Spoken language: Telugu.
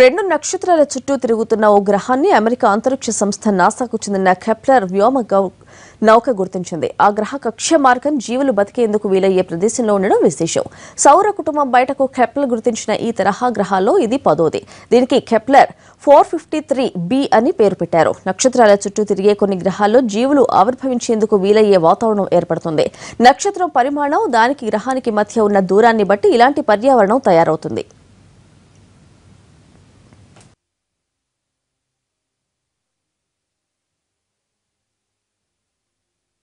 రెండు నక్షత్రాల చుట్టూ తిరుగుతున్న ఓ గ్రహాన్ని అమెరికా అంతరిక్ష సంస్థ నాసాకు చెందిన కెప్లర్ వ్యోమ నౌక గుర్తించింది ఆ గ్రహ కక్ష మార్గం జీవులు బతికేందుకు వీలయ్యే ప్రదేశంలో ఉండడం విశేషం సౌర కుటుంబం బయటకు కెప్లర్ గుర్తించిన ఈ తరహా గ్రహాల్లో ఇది పదోది దీనికి Kepler four fifty three B అని పేరు పెట్టారు నక్షత్రాల చుట్టూ తిరిగే కొన్ని గ్రహాల్లో జీవులు ఆవిర్భవించేందుకు వీలయ్యే వాతావరణం ఏర్పడుతుంది నక్షత్రం పరిమాణం దానికి గ్రహానికి మధ్య ఉన్న దూరాన్ని బట్టి ఇలాంటి పర్యావరణం తయారవుతుంది